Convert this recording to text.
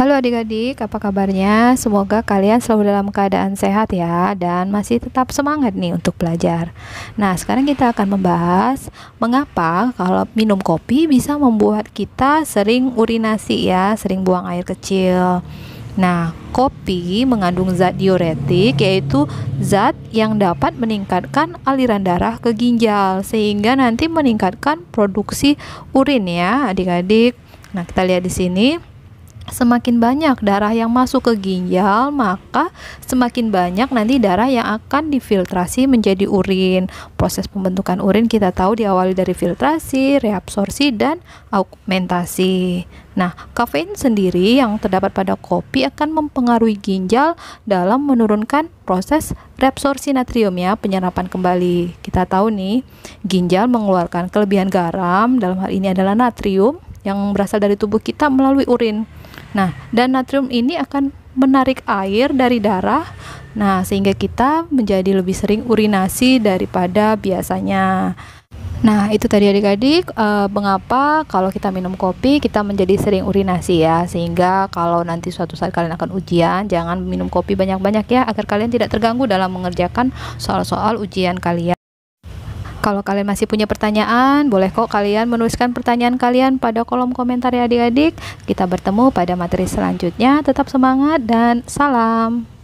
Halo adik-adik, apa kabarnya? Semoga kalian selalu dalam keadaan sehat ya dan masih tetap semangat nih untuk belajar. Nah, sekarang kita akan membahas mengapa kalau minum kopi bisa membuat kita sering urinasi ya, sering buang air kecil. Nah, kopi mengandung zat diuretik yaitu zat yang dapat meningkatkan aliran darah ke ginjal sehingga nanti meningkatkan produksi urin ya, adik-adik. Nah, kita lihat di sini semakin banyak darah yang masuk ke ginjal, maka semakin banyak nanti darah yang akan difiltrasi menjadi urin. Proses pembentukan urin kita tahu diawali dari filtrasi, reabsorsi dan augmentasi. Nah, kafein sendiri yang terdapat pada kopi akan mempengaruhi ginjal dalam menurunkan proses reabsorsi natrium ya, penyerapan kembali. Kita tahu nih, ginjal mengeluarkan kelebihan garam, dalam hal ini adalah natrium, yang berasal dari tubuh kita melalui urin. Nah, dan natrium ini akan menarik air dari darah. Nah, sehingga kita menjadi lebih sering urinasi daripada biasanya. Nah, itu tadi adik-adik e, mengapa kalau kita minum kopi kita menjadi sering urinasi ya. Sehingga kalau nanti suatu saat kalian akan ujian, jangan minum kopi banyak-banyak ya agar kalian tidak terganggu dalam mengerjakan soal-soal ujian kalian. Kalau kalian masih punya pertanyaan, boleh kok kalian menuliskan pertanyaan kalian pada kolom komentar ya adik-adik. Kita bertemu pada materi selanjutnya. Tetap semangat dan salam.